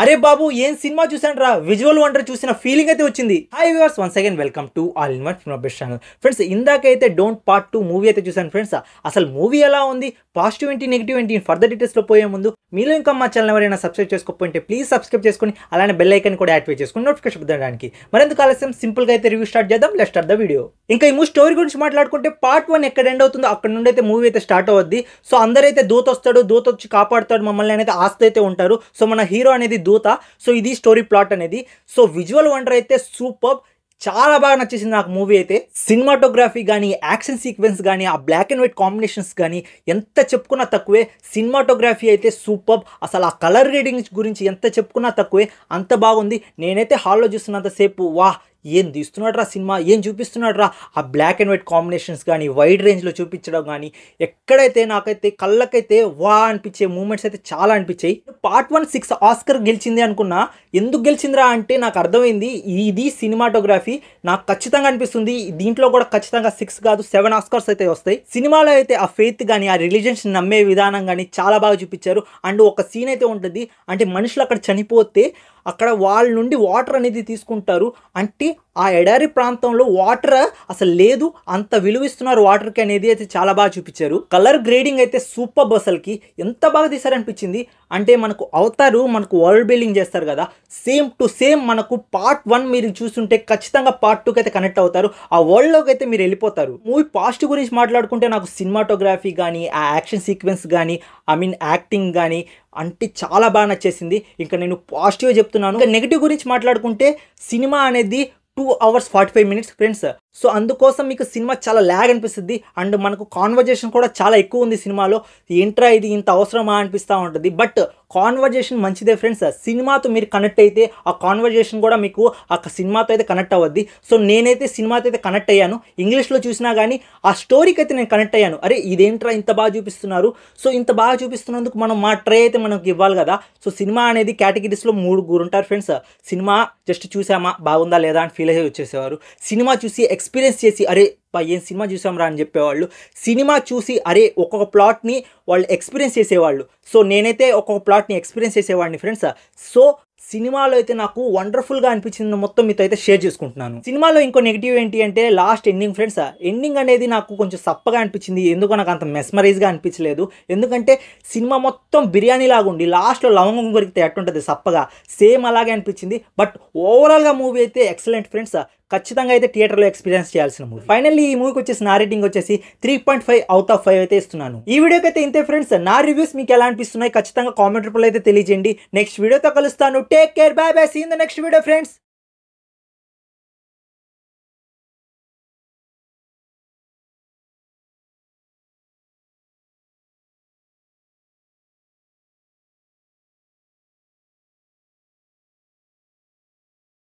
అరే బాబు ఏం సినిమా చూసాను రా విజువల్ వండర్ చూసిన ఫీలింగ్ అయితే వచ్చింది hi viewers once again welcome to all in one film update channel friends ఇందాకైతే డోంట్ పార్ట్ టూ మూవీ అయితే చూసాను ఫ్రెండ్స్ అసలు మూవీ ఎలా ఉంది పాజిటివ్ ఏంటి నెగిటివ్ ఏంటి ఫర్దర్ డీటెయిల్స్లో పోయే ముందు మీలో ఇంకా మా ఛానల్ ఎవరైనా సబ్స్క్రైబ్ చేసుకోకపోతే ప్లీజ్ సబ్స్క్రైబ్ చేసుకుని అలానే బెల్ ఐకన్ కూడా యాక్టివేట్ చేసుకుని నోటిఫికేషన్ పొందడానికి మరెందుకు ఆలస్యం సింపుల్గా అయితే రివ్యూ స్టార్ట్ చేద్దాం లెస్ట్ ఆఫ్ ద వీడియో ఇంకా ఈ మూవీ స్టోరీ గురించి మాట్లాడుకుంటే పార్ట్ వన్ ఎక్కడ ఎండ్ అవుతుందో అక్కడ నుండి అయితే మూవీ అయితే స్టార్ట్ అవుద్ది సో అందరైతే దూత వస్తాడు దూత వచ్చి కాపాడుతాడు మమ్మల్ని అయితే ఆస్తి అయితే ఉంటారు సో మన హీరో అనేది దూత సో ఇది స్టోరీ ప్లాట్ అనేది సో విజువల్ వండర్ అయితే సూపర్ చాలా బాగా నచ్చేసింది నాకు మూవీ అయితే సినిమాటోగ్రఫీ కానీ యాక్షన్ సీక్వెన్స్ కానీ ఆ బ్లాక్ అండ్ వైట్ కాంబినేషన్స్ కానీ ఎంత చెప్పుకున్నా తక్కువే సినిమాటోగ్రఫీ అయితే సూపర్ అసలు ఆ కలర్ రీడింగ్ గురించి ఎంత చెప్పుకున్నా తక్కువే అంత బాగుంది నేనైతే హాల్లో చూస్తున్నంతసేపు వాహ్ ఏం తీస్తున్నాడు రా సినిమా ఏం చూపిస్తున్నాడు రా ఆ బ్లాక్ అండ్ వైట్ కాంబినేషన్స్ కానీ వైడ్ రేంజ్లో చూపించడం కానీ ఎక్కడైతే నాకైతే కళ్ళకైతే వా అనిపించే మూమెంట్స్ అయితే చాలా అనిపించాయి పార్ట్ వన్ సిక్స్ ఆస్కర్ గెలిచింది అనుకున్నా ఎందుకు గెలిచిందిరా అంటే నాకు అర్థమైంది ఇది సినిమాటోగ్రఫీ నాకు ఖచ్చితంగా అనిపిస్తుంది దీంట్లో కూడా ఖచ్చితంగా సిక్స్ కాదు సెవెన్ ఆస్కార్స్ అయితే వస్తాయి సినిమాలో అయితే ఆ ఫెయిత్ కానీ ఆ రిలీజన్స్ నమ్మే విధానం కానీ చాలా బాగా చూపించారు అండ్ ఒక సీన్ అయితే ఉంటుంది అంటే మనుషులు అక్కడ చనిపోతే అక్కడ వాళ్ళ నుండి వాటర్ అనేది తీసుకుంటారు అంటే ఆ ఎడారి ప్రాంతంలో వాటర్ అసలు లేదు అంత విలువిస్తున్నారు వాటర్కి అనేది అయితే చాలా బాగా చూపించారు కలర్ గ్రేడింగ్ అయితే సూపర్ అసలుకి ఎంత బాగా తీశారనిపించింది అంటే మనకు అవతారు మనకు వరల్డ్ బిల్డింగ్ చేస్తారు కదా సేమ్ టు సేమ్ మనకు పార్ట్ వన్ మీరు చూస్తుంటే ఖచ్చితంగా పార్ట్ టూకి అయితే కనెక్ట్ అవుతారు ఆ వరల్డ్లోకి అయితే మీరు వెళ్ళిపోతారు మూవీ పాస్ట్ గురించి మాట్లాడుకుంటే నాకు సినిమాటోగ్రఫీ కానీ ఆ యాక్షన్ సీక్వెన్స్ కానీ ఐ మీన్ యాక్టింగ్ కానీ అంటే చాలా బాగా నచ్చేసింది ఇంకా నేను పాజిటివ్గా చెప్తున్నాను ఇంకా నెగిటివ్ గురించి మాట్లాడుకుంటే సినిమా అనేది 2 hours 45 minutes friends సో అందుకోసం మీకు సినిమా చాలా ల్యాగ్ అనిపిస్తుంది అండ్ మనకు కాన్వర్జేషన్ కూడా చాలా ఎక్కువ ఉంది సినిమాలో ఏంట్రా ఇది ఇంత అవసరమా అనిపిస్తూ ఉంటుంది బట్ కాన్వర్జేషన్ మంచిదే ఫ్రెండ్స్ సినిమాతో మీరు కనెక్ట్ అయితే ఆ కాన్వర్జేషన్ కూడా మీకు ఆ సినిమాతో అయితే కనెక్ట్ అవ్వద్ది సో నేనైతే సినిమాతో అయితే కనెక్ట్ అయ్యాను ఇంగ్లీష్లో చూసినా కానీ ఆ స్టోరీకి అయితే నేను కనెక్ట్ అయ్యాను అరే ఇదేంట్రా ఇంత బాగా చూపిస్తున్నారు సో ఇంత బాగా చూపిస్తున్నందుకు మనం మా ట్రై అయితే మనకి ఇవ్వాలి కదా సో సినిమా అనేది కేటగిరీస్లో మూడు గురుంటారు ఫ్రెండ్స్ సినిమా జస్ట్ చూసామా బాగుందా లేదా అని ఫీల్ అయ్యి వచ్చేసేవారు సినిమా చూసి ఎక్స్పీరియన్స్ చేసి అరే ఏం సినిమా చూసాంరా అని చెప్పేవాళ్ళు సినిమా చూసి అరే ఒక్కొక్క ప్లాట్ని వాళ్ళు ఎక్స్పీరియన్స్ చేసేవాళ్ళు సో నేనైతే ఒక్కొక్క ప్లాట్ని ఎక్స్పీరియన్స్ చేసేవాడిని ఫ్రెండ్స్ సో సినిమాలో అయితే నాకు వండర్ఫుల్గా అనిపించింది మొత్తం మీతో అయితే షేర్ చేసుకుంటున్నాను సినిమాలో ఇంకో నెగిటివ్ ఏంటి అంటే లాస్ట్ ఎండింగ్ ఫ్రెండ్స్ ఎండింగ్ అనేది నాకు కొంచెం సప్పగా అనిపించింది ఎందుకో నాకు అంత మెస్మరైజ్గా అనిపించలేదు ఎందుకంటే సినిమా మొత్తం బిర్యానీ ఉండి లాస్ట్లో లవంగం కొరికితే ఎట్టుంటుంది సప్పగా సేమ్ అలాగే అనిపించింది బట్ ఓవరాల్గా మూవీ అయితే ఎక్సలెంట్ ఫ్రెండ్స్ ఖచ్చితంగా అయితే థియేటర్లో ఎక్స్పీరియన్స్ చేయాల్సిన మూవీ ఫైనల్లీ ఈ మూవీకి వచ్చేసి నా రేటింగ్ వచ్చేసి three point five out of five అయితే ఇస్తున్నాను ఈ వీడియోకి అయితే ఇంతే ఫ్రెండ్స్ నా రివ్యూస్ మీకు ఎలా అనిపిస్తున్నాయి ఖచ్చితంగా కామెంట్ రూపంలో అయితే తెలియజేయండి నెక్స్ట్ వీడియోతో కలుస్తాను take care bye bye see in the next video friends